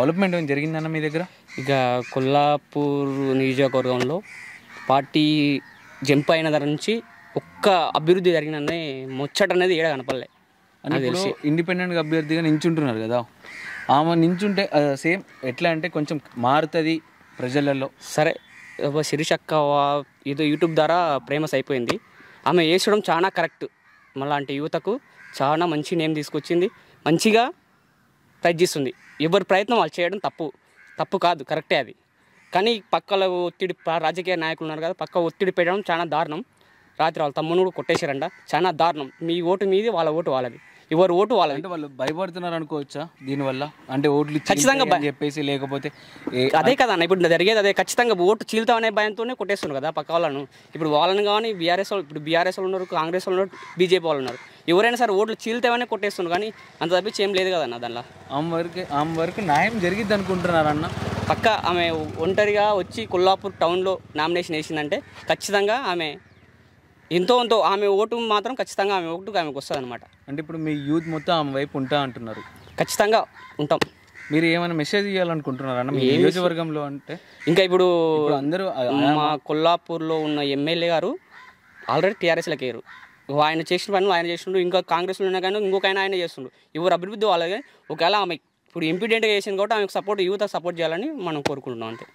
development ఏమైనా జరిగిందన్న మీ దగ్గర ఇక కొల్లాపూర్ నియోజకవర్గంలో పార్టీ జంప్ అయిన దగ్గర నుంచి ఒక్క అభివృద్ధి జరిగిందని ముచ్చట అనేది ఏడా కనపడలే తెలిసి ఇండిపెండెంట్గా అభ్యర్థిగా నించుంటున్నారు కదా ఆమె నించుంటే సేమ్ ఎట్లా అంటే కొంచెం మారుతుంది ప్రజలలో సరే శిరీష్ అక్క ఏదో యూట్యూబ్ ద్వారా ఫేమస్ అయిపోయింది ఆమె వేసడం చాలా కరెక్ట్ మళ్ళా అంటే యువతకు చాలా మంచి నేమ్ తీసుకొచ్చింది మంచిగా తగ్గిస్తుంది ఎవరి ప్రయత్నం వాళ్ళు చేయడం తప్పు తప్పు కాదు కరెక్టే అది కానీ పక్కల ఒత్తిడి రాజకీయ నాయకులు ఉన్నారు కదా పక్క ఒత్తిడి పెట్టడం చాలా దారుణం రాత్రి వాళ్ళ తమ్మును కూడా కొట్టేశారంట చాలా దారుణం మీ ఓటు మీది వాళ్ళ ఓటు వాళ్ళది ఎవరు ఓటు వాళ్ళు వాళ్ళు భయపడుతున్నారు అనుకోవచ్చా దీనివల్ల అంటే ఓట్లు ఖచ్చితంగా చెప్పేసి లేకపోతే అదే కదా అన్న ఇప్పుడు జరిగేది అదే ఖచ్చితంగా ఓటు అనే భయంతోనే కొట్టేస్తున్నారు కదా పక్క వాళ్ళను ఇప్పుడు వాళ్ళని కానీ బీఆర్ఎస్ వాళ్ళు ఇప్పుడు బీఆర్ఎస్ వాళ్ళు ఉన్నారు కాంగ్రెస్ వాళ్ళు ఉన్నారు బీజేపీ వాళ్ళు ఉన్నారు ఎవరైనా సరే ఓట్లు చీల్తామని కొట్టేస్తున్నారు కానీ అంత తప్పించి ఏం లేదు కదన్న దానిలో ఆమె వరకు ఆమె వరకు న్యాయం జరిగిద్ది అనుకుంటున్నారన్న పక్క ఆమె ఒంటరిగా వచ్చి కొల్లాపూర్ టౌన్లో నామినేషన్ వేసిందంటే ఖచ్చితంగా ఆమె ఎంతో ఎంతో ఆమె ఓటు మాత్రం ఖచ్చితంగా ఆమె ఓటు ఆమెకు వస్తుంది అనమాట అంటే ఇప్పుడు మీ యూత్ మొత్తం ఆమె వైపు ఉంటా అంటున్నారు ఖచ్చితంగా ఉంటాం మీరు ఏమైనా మెసేజ్ ఇవ్వాలనుకుంటున్నారా మీ నియోజకవర్గంలో అంటే ఇంకా ఇప్పుడు అందరూ మా కొల్లాపూర్లో ఉన్న ఎమ్మెల్యే గారు ఆల్రెడీ టీఆర్ఎస్లోకి వేరు ఆయన చేసిన పని ఆయన చేస్తుండ్రు ఇంకా కాంగ్రెస్లో ఉన్నా కానీ ఇంకొక ఆయన ఆయన చేస్తుండ్రు ఎవరు అభివృద్ధి అలాగే ఒకవేళ ఆమె ఇప్పుడు ఇంపిడెంట్గా చేసింది కాబట్టి ఆమెకు సపోర్ట్ యువత సపోర్ట్ చేయాలని మనం కోరుకుంటున్నాం అంతే